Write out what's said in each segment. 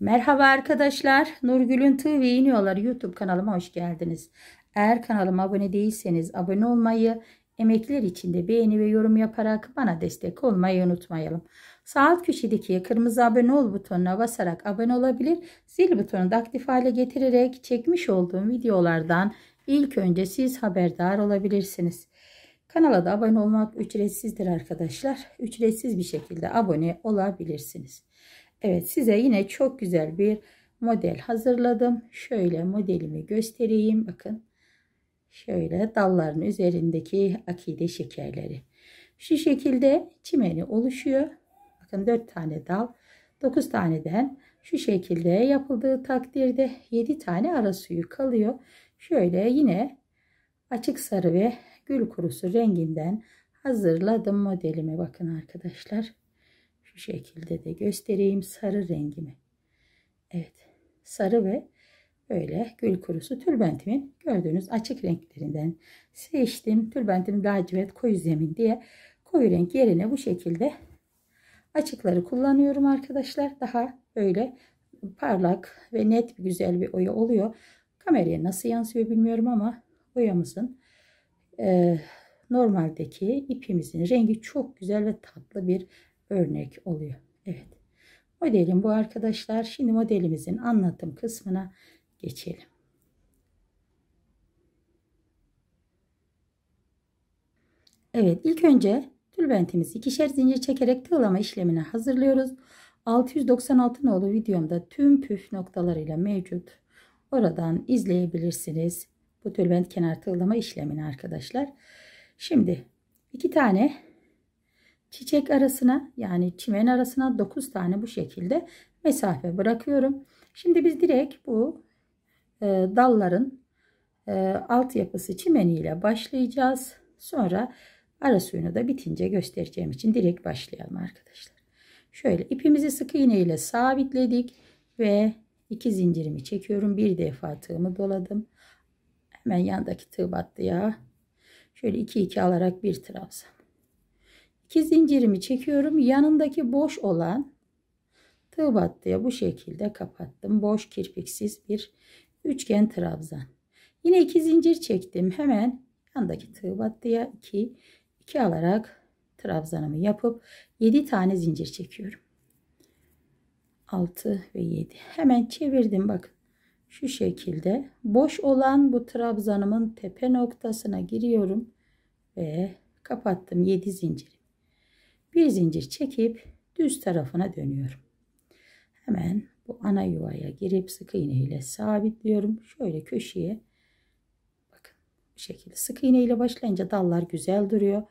Merhaba arkadaşlar. Nurgül'ün Tığ ve İğniyorlar YouTube kanalıma hoş geldiniz. Eğer kanalıma abone değilseniz abone olmayı, emekler içinde beğeni ve yorum yaparak bana destek olmayı unutmayalım. Sağ alt köşedeki kırmızı abone ol butonuna basarak abone olabilir, zil butonunu da aktif hale getirerek çekmiş olduğum videolardan ilk önce siz haberdar olabilirsiniz. Kanala da abone olmak ücretsizdir arkadaşlar. Ücretsiz bir şekilde abone olabilirsiniz. Evet size yine çok güzel bir model hazırladım. Şöyle modelimi göstereyim. Bakın şöyle dalların üzerindeki akide şekerleri. Şu şekilde çimeni oluşuyor. Bakın 4 tane dal 9 taneden şu şekilde yapıldığı takdirde 7 tane ara suyu kalıyor. Şöyle yine açık sarı ve gül kurusu renginden hazırladım modelimi bakın arkadaşlar şu şekilde de göstereyim sarı rengimi. Evet sarı ve böyle gül kurusu tülbentimin gördüğünüz açık renklerinden seçtim. Tülbentim lacivert koyu zemin diye koyu renk yerine bu şekilde açıkları kullanıyorum arkadaşlar. Daha böyle parlak ve net bir güzel bir oya oluyor. Kameraya nasıl yansıyor bilmiyorum ama oyamızın e, normaldeki ipimizin rengi çok güzel ve tatlı bir örnek oluyor. Evet. Modelim bu arkadaşlar. Şimdi modelimizin anlatım kısmına geçelim. Evet ilk önce tülbentimizi ikişer zincir çekerek tığlama işlemine hazırlıyoruz. 696 nolu videomda tüm püf noktalarıyla mevcut. Oradan izleyebilirsiniz. Bu tülbent kenar tığlama işlemini arkadaşlar. Şimdi iki tane çiçek arasına yani çimen arasına 9 tane bu şekilde mesafe bırakıyorum. Şimdi biz direkt bu e, dalların e, altyapısı çimeniyle başlayacağız. Sonra ara suyunu da bitince göstereceğim için direkt başlayalım arkadaşlar. Şöyle ipimizi sık iğne ile sabitledik ve iki zincirimi çekiyorum. Bir defa tığımı doladım. Hemen yandaki tığ battı ya. Şöyle iki iki alarak bir trabzan. 2 zincirimi çekiyorum. Yanındaki boş olan tığ battıya bu şekilde kapattım. Boş kirpiksiz bir üçgen trabzan. Yine iki zincir çektim. Hemen yandaki tığ battıya 2 2 alarak trabzanımı yapıp 7 tane zincir çekiyorum. 6 ve 7. Hemen çevirdim bakın. Şu şekilde boş olan bu trabzanımın tepe noktasına giriyorum ve kapattım 7 zinciri bir zincir çekip düz tarafına dönüyorum. Hemen bu ana yuvaya girip sık iğne ile sabitliyorum. Şöyle köşeye bakın bu şekilde sık iğne ile başlayınca dallar güzel duruyor.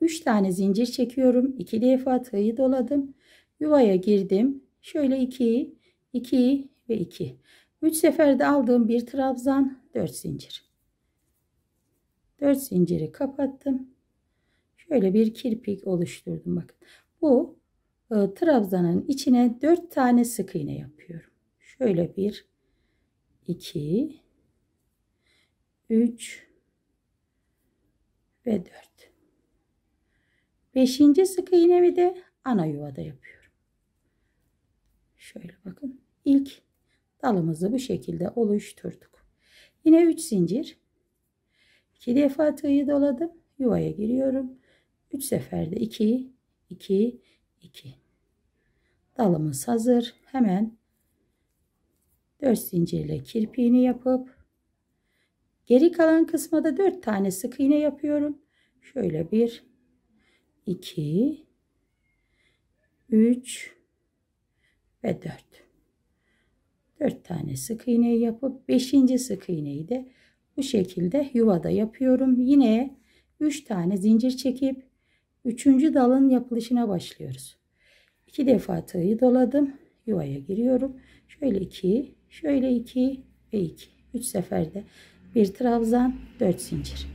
3 tane zincir çekiyorum. 2 defa tığı doladım. Yuvaya girdim. Şöyle 2, 2 ve 2. 3 seferde aldığım bir trabzan 4 zincir. 4 zinciri kapattım şöyle bir kirpik oluşturdum. Bakın bu e, trabzanın içine 4 tane sık iğne yapıyorum. Şöyle bir 2 3 ve 4. 5. sık iğnemi de ana yuvada yapıyorum. Şöyle bakın. İlk dalımızı bu şekilde oluşturduk. Yine 3 zincir. 2 defa tığı doladım. Yuvaya giriyorum. 3 seferde 2 2 2 dalımız hazır hemen 4 zincirle kirpiğini yapıp geri kalan kısma da 4 tane sık iğne yapıyorum şöyle 1 2 3 ve 4 4 tane sık iğne yapıp 5. sık iğneyi de bu şekilde yuvada yapıyorum yine 3 tane zincir çekip Üçüncü dalın yapılışına başlıyoruz. İki defa tığı doladım. Yuvaya giriyorum. Şöyle iki, şöyle iki ve iki. Üç seferde bir trabzan, dört zincir.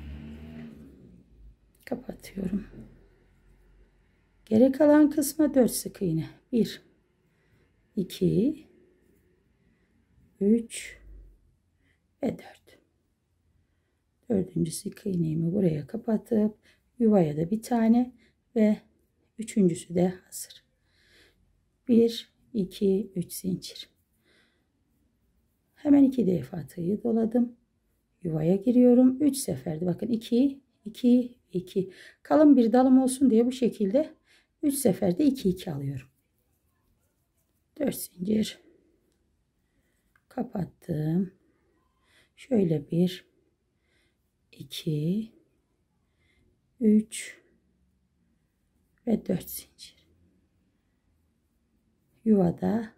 Kapatıyorum. Geri kalan kısma dört sık iğne. Bir, iki, üç, ve dört. Dördüncü sık iğnemi buraya kapatıp yuvaya da bir tane ve üçüncüsü de hazır. 1 2 3 zincir. Hemen iki defa tığı doladım. Yuvaya giriyorum. 3 seferde bakın 2 2 2. Kalın bir dalım olsun diye bu şekilde 3 seferde 2 2 alıyorum. 4 zincir kapattım. Şöyle bir 2 3 ve 4 zincir. Yuvada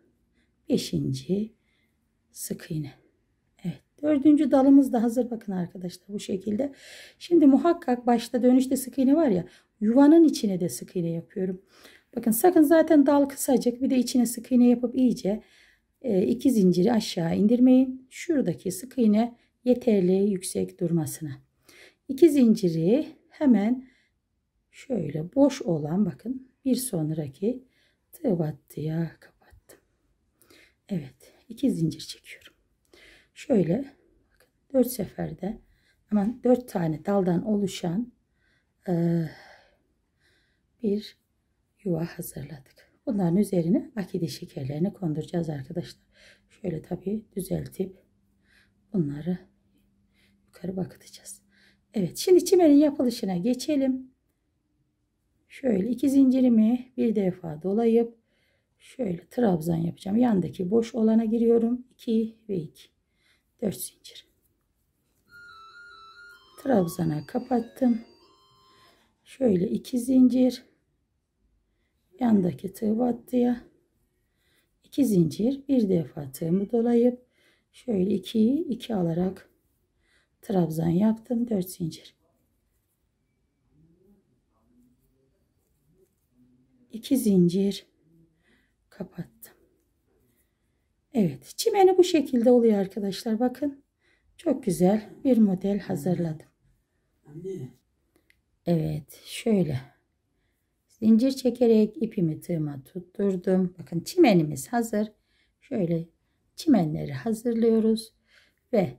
5. sık iğne. Evet dördüncü dalımız da hazır bakın arkadaşlar bu şekilde. Şimdi muhakkak başta dönüşte sık iğne var ya yuvanın içine de sık iğne yapıyorum. Bakın sakın zaten dal kısacık bir de içine sık iğne yapıp iyice e, iki zinciri aşağı indirmeyin. Şuradaki sık iğne yeterli yüksek durmasına. İki zinciri hemen şöyle boş olan bakın bir sonraki tığ battıya kapattım. Evet iki zincir çekiyorum. Şöyle bakın, 4 seferde hemen 4 tane daldan oluşan e, bir yuva hazırladık. Bunların üzerine akide şekerlerini konduracağız arkadaşlar. Şöyle tabii düzeltip bunları yukarı bakıtacağız. Evet şimdi çimenin yapılışına geçelim. Şöyle iki zincirimi bir defa dolayıp şöyle trabzan yapacağım. Yandaki boş olana giriyorum. 2 ve 2. 4 zincir. Trabzana kapattım. Şöyle iki zincir. Yandaki tığ battıya. 2 zincir. Bir defa tığımı dolayıp şöyle 2'yi 2 alarak trabzan yaptım. 4 zincir. 2 zincir kapattım. Evet çimeni bu şekilde oluyor arkadaşlar bakın. Çok güzel bir model hazırladım. Evet şöyle. Zincir çekerek ipimi tığıma tutturdum. Bakın çimenimiz hazır. Şöyle çimenleri hazırlıyoruz. Ve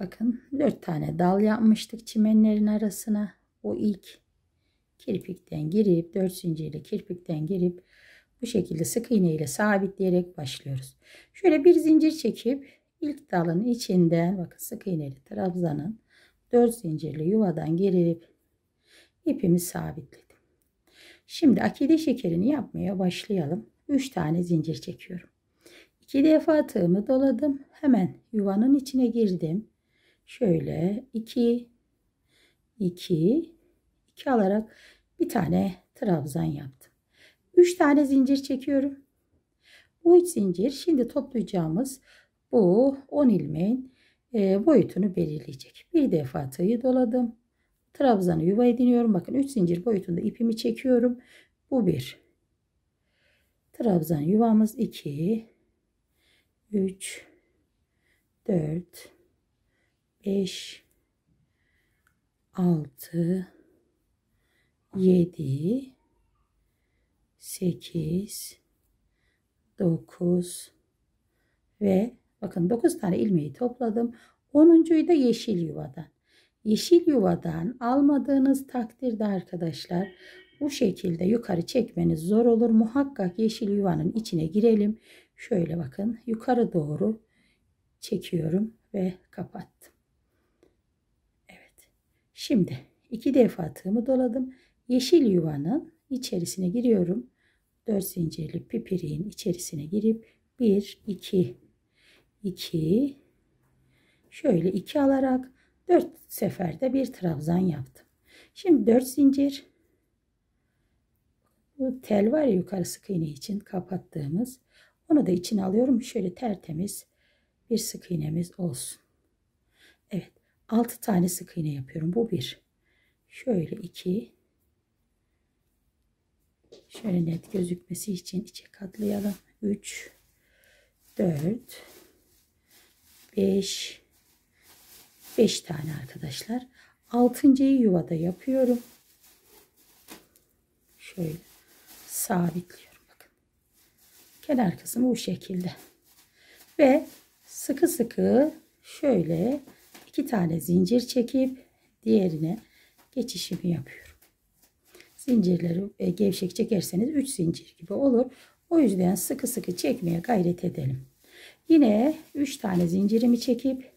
bakın dört tane dal yapmıştık çimenlerin arasına. O ilk kirpikten girip 4 zincirle kirpikten girip bu şekilde sık iğne ile sabitleyerek başlıyoruz. Şöyle bir zincir çekip ilk dalın içinden bakın sık iğneli trabzanın 4 zincirli yuvadan girip ipimi sabitledim. Şimdi akide şekerini yapmaya başlayalım. 3 tane zincir çekiyorum. 2 defa tığımı doladım. Hemen yuvanın içine girdim. Şöyle 2 2 2 alarak bir tane trabzan yaptım. 3 tane zincir çekiyorum. Bu 3 zincir şimdi toplayacağımız bu 10 ilmeğin e, boyutunu belirleyecek. Bir defa tığı doladım. Trabzanı yuva ediniyorum. Bakın 3 zincir boyutunda ipimi çekiyorum. Bu bir. Trabzan yuvamız 2 3 4 5 6 7 8 9 ve bakın 9 tane ilmeği topladım. 10.yu da yeşil yuvadan. Yeşil yuvadan almadığınız takdirde arkadaşlar bu şekilde yukarı çekmeniz zor olur. Muhakkak yeşil yuvanın içine girelim. Şöyle bakın yukarı doğru çekiyorum ve kapattım. Evet. Şimdi iki defa tığımı doladım yeşil yuvanın içerisine giriyorum. 4 zincirli pipiriğin içerisine girip 1 2 2 şöyle 2 alarak 4 seferde bir trabzan yaptım. Şimdi 4 zincir bu tel var ya yukarı sık iğne için kapattığımız onu da içine alıyorum. Şöyle tertemiz bir sık iğnemiz olsun. Evet 6 tane sık iğne yapıyorum. Bu bir. Şöyle 2 Şöyle net gözükmesi için içe katlayalım. 3 4 5 5 tane arkadaşlar. Altıncıyı yuvada yapıyorum. Şöyle sabitliyorum bakın. Kenar kısmı bu şekilde. Ve sıkı sıkı şöyle iki tane zincir çekip diğerine geçişimi yapıyorum zincirleri e, gevşek çekerseniz 3 zincir gibi olur. O yüzden sıkı sıkı çekmeye gayret edelim. Yine 3 tane zincirimi çekip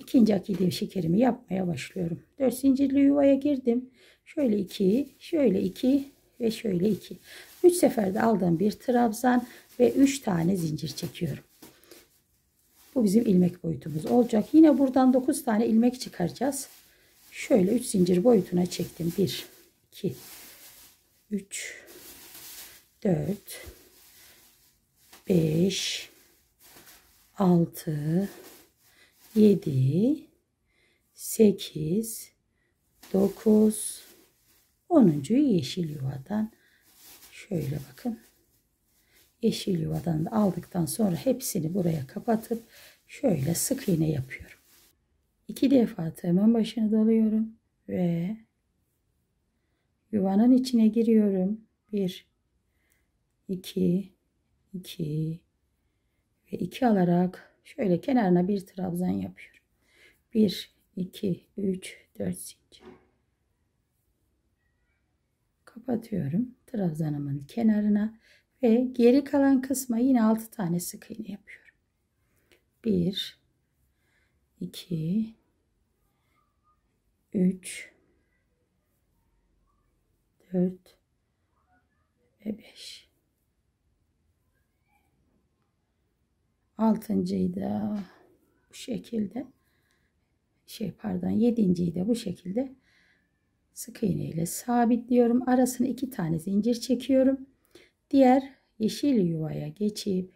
ikinci akide şekerimi yapmaya başlıyorum. 4 zincirli yuvaya girdim. Şöyle 2, şöyle 2 ve şöyle 2. 3 seferde aldığım bir trabzan ve 3 tane zincir çekiyorum. Bu bizim ilmek boyutumuz olacak. Yine buradan 9 tane ilmek çıkaracağız. Şöyle 3 zincir boyutuna çektim. 1, 2, 3 4 5 6 7 8 9 10. yeşil yuvadan şöyle bakın. Yeşil yuvadan da aldıktan sonra hepsini buraya kapatıp şöyle sık iğne yapıyorum. İki defa tığımın başına dalıyorum ve Yuvanın içine giriyorum. 1 2 2 ve 2 alarak şöyle kenarına bir trabzan yapıyorum. 1 2 3 4 zincir. Kapatıyorum trabzanımın kenarına ve geri kalan kısma yine 6 tane sık iğne yapıyorum. 1 2 3 4 ve 5 altıncıyı da bu şekilde şey pardon yedinciyi de bu şekilde sık iğne ile sabitliyorum arasına iki tane zincir çekiyorum diğer yeşil yuvaya geçip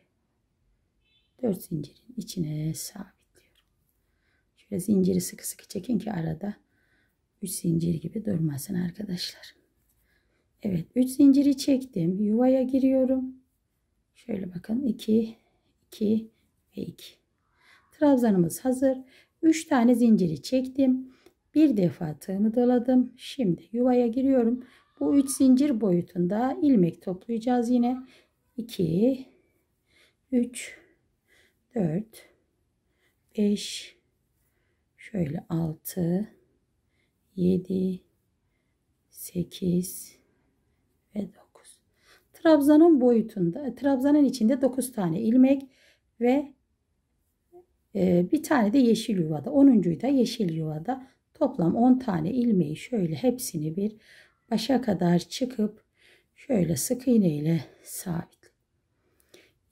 4 zincirin içine sabitliyorum şöyle zinciri sıkı sıkı çekin ki arada 3 zincir gibi durmasın arkadaşlar Evet 3 zinciri çektim. Yuvaya giriyorum. Şöyle bakın 2 2 ve 2. Trabzanımız hazır. 3 tane zinciri çektim. Bir defa tığımı doladım. Şimdi yuvaya giriyorum. Bu 3 zincir boyutunda ilmek toplayacağız yine. 2 3 4 5 şöyle 6 7 8 trabzanın boyutunda, trabzanın içinde 9 tane ilmek ve e, bir tane de yeşil yuvada. 10.yu da yeşil yuvada. Toplam 10 tane ilmeği şöyle hepsini bir başa kadar çıkıp şöyle sık iğne ile sabit.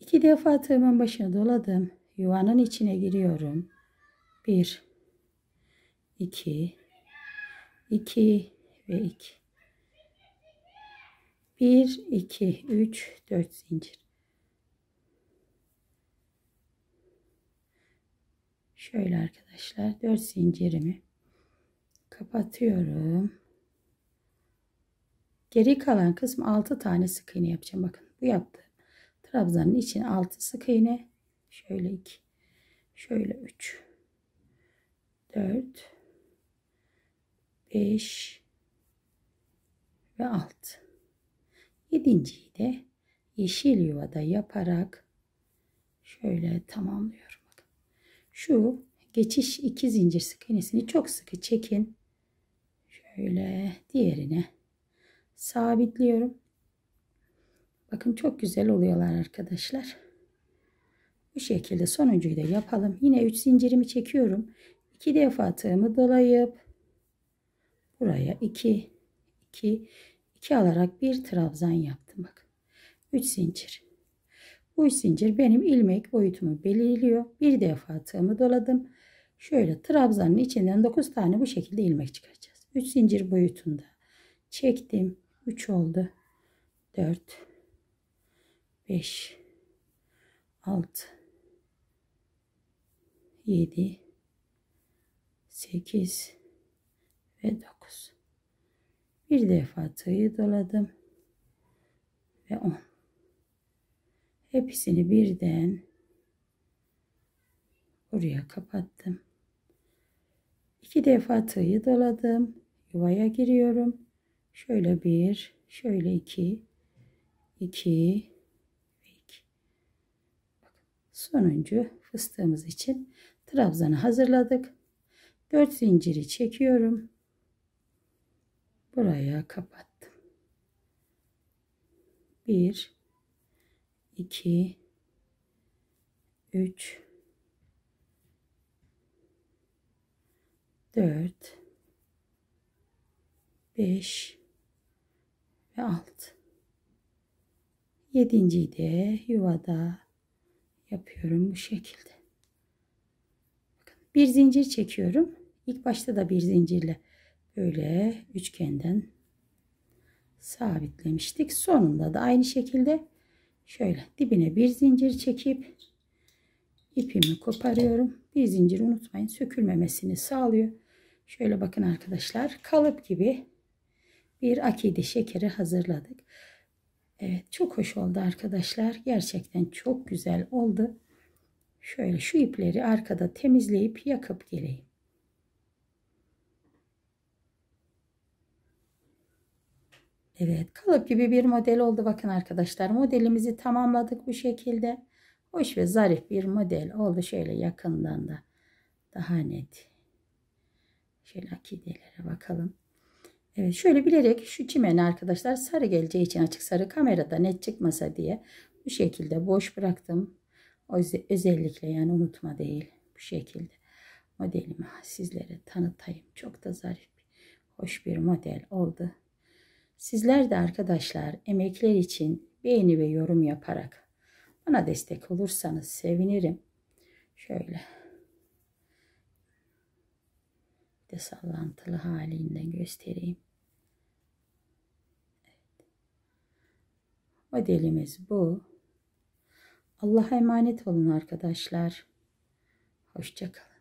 İki defa tığımın başına doladım. Yuvanın içine giriyorum. 1 2 2 ve 2 1 2 3 4 zincir şöyle arkadaşlar 4 zincirimi kapatıyorum geri kalan kısmı 6 tane sık iğne yapacağım bakın bu yaptı. trabzanın için 6 sık iğne şöyle 2 şöyle 3 4 5 ve 6 Yedinciyi de yeşil yuvada yaparak şöyle tamamlıyorum. Şu geçiş iki zincir sık iğnesini çok sıkı çekin. Şöyle diğerine sabitliyorum. Bakın çok güzel oluyorlar arkadaşlar. Bu şekilde sonuncuyu da yapalım. Yine 3 zincirimi çekiyorum. 2 defa tığımı dolayıp buraya 2 2 2 alarak bir trabzan yaptım. Bak, 3 zincir. Bu zincir benim ilmek boyutumu belirliyor. Bir defa tığımı doladım. Şöyle trabzanın içinden 9 tane bu şekilde ilmek çıkaracağız. 3 zincir boyutunda çektim. 3 oldu. 4 5 6 7 8 ve 9 bir defa tığı doladım ve 10 hepsini birden buraya kapattım İki defa tığı doladım yuvaya giriyorum şöyle bir şöyle iki iki iki. sonuncu fıstığımız için trabzanı hazırladık. Dört zinciri çekiyorum buraya kapattım. 1 2 3 4 5 ve 6 Yedinciyi de yuvada yapıyorum bu şekilde. Bakın bir zincir çekiyorum. İlk başta da bir zincirle böyle üçgenden sabitlemiştik. Sonunda da aynı şekilde şöyle dibine bir zincir çekip ipimi koparıyorum. Bir zincir unutmayın sökülmemesini sağlıyor. Şöyle bakın arkadaşlar kalıp gibi bir akide şekeri hazırladık. Evet çok hoş oldu arkadaşlar. Gerçekten çok güzel oldu. Şöyle şu ipleri arkada temizleyip yakıp geleyim. Evet kalıp gibi bir model oldu. Bakın arkadaşlar modelimizi tamamladık bu şekilde. Hoş ve zarif bir model oldu. Şöyle yakından da daha net. Şöyle akidelere bakalım. Evet şöyle bilerek şu çimeni arkadaşlar sarı geleceği için açık sarı kamerada net çıkmasa diye bu şekilde boş bıraktım. O özellikle yani unutma değil bu şekilde modelimi sizlere tanıtayım. Çok da zarif, hoş bir model oldu. Sizler de arkadaşlar emekler için beğeni ve yorum yaparak bana destek olursanız sevinirim. Şöyle. Bir de sallantılı halinden göstereyim. Evet. Modelimiz bu. Allah'a emanet olun arkadaşlar. Hoşçakalın.